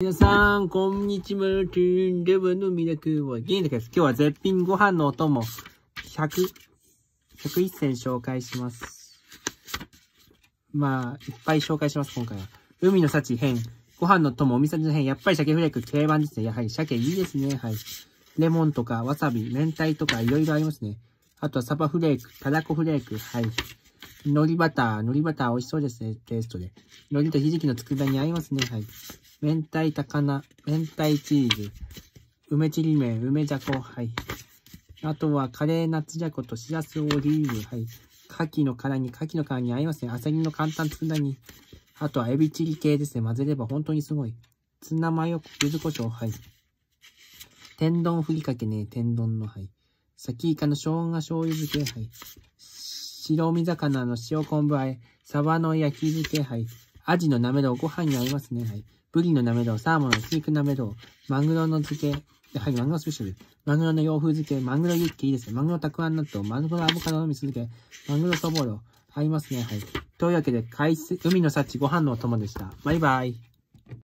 皆さん、こんにちは。トゥーンレブのミラクは元気です。今日は絶品ご飯のお供、100、101選紹介します。まあ、いっぱい紹介します、今回は。海の幸編、ご飯の友、お店の編、やっぱり鮭フレーク定番ですね。やはり鮭いいですね。はい。レモンとか、わさび、明太とか、いろいろありますね。あとはサバフレーク、たらこフレーク、はい。海苔バター、海苔バター美味しそうですね、テイストで。海苔とひじきの佃煮合いますね、はい。明太高菜、明太チーズ、梅ちりめん、梅じゃこ、はい。あとは、カレーナッツじゃこと、しらすオリーブ、はい。牡蠣の殻に、牡蠣の殻に合いますね。アサリの簡単佃煮。あとは、エビチリ系ですね。混ぜれば本当にすごい。ツナマヨ、柚子胡椒、はい。天丼ふりかけね、天丼の、はい。先イカの生姜醤油漬け、はい。白身魚の塩昆布和え、サバの焼き漬け、はい。アジのなめろう、ご飯に合いますね、はい。ブリのなめろう、サーモンのひき肉なめろう、マグロの漬け、はい、マグロスペシャル。マグロの洋風漬け、マグロユッケいいですね。マグロたくあん納豆、マグロアボカドの味漬け、マグロそぼろ、合いますね、はい。というわけで、海水、海の幸、ご飯のお供でした。バイバイ。